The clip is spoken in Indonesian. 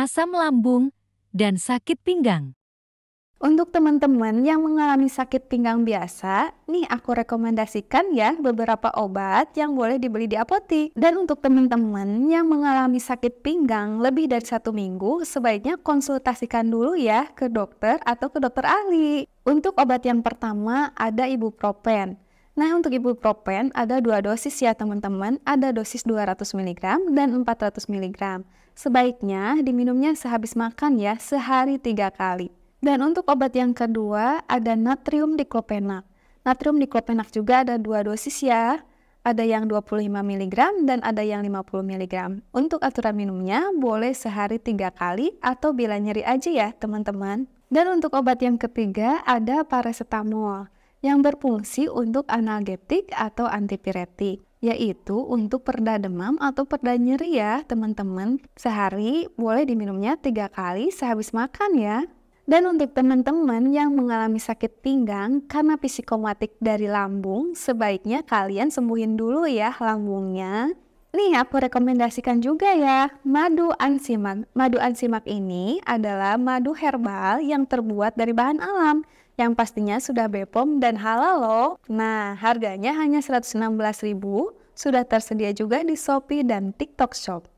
asam lambung, dan sakit pinggang. Untuk teman-teman yang mengalami sakit pinggang biasa, nih aku rekomendasikan ya beberapa obat yang boleh dibeli di apotik. Dan untuk teman-teman yang mengalami sakit pinggang lebih dari satu minggu, sebaiknya konsultasikan dulu ya ke dokter atau ke dokter ahli. Untuk obat yang pertama ada ibuprofen. Nah, untuk ibuprofen ada dua dosis ya teman-teman, ada dosis 200 mg dan 400 mg. Sebaiknya diminumnya sehabis makan ya, sehari tiga kali. Dan untuk obat yang kedua ada natrium diklopenak. Natrium diklopenak juga ada dua dosis ya, ada yang 25 mg dan ada yang 50 mg. Untuk aturan minumnya boleh sehari tiga kali atau bila nyeri aja ya teman-teman. Dan untuk obat yang ketiga ada paracetamol yang berfungsi untuk analgetik atau antipiretik yaitu untuk perda demam atau perda nyeri ya teman-teman. Sehari boleh diminumnya tiga kali sehabis makan ya. Dan untuk teman-teman yang mengalami sakit pinggang karena psikomatik dari lambung, sebaiknya kalian sembuhin dulu ya lambungnya. Nih aku rekomendasikan juga ya, madu ansimak. Madu ansimak ini adalah madu herbal yang terbuat dari bahan alam, yang pastinya sudah BPOM dan halal loh. Nah, harganya hanya 116.000, sudah tersedia juga di Shopee dan TikTok Shop.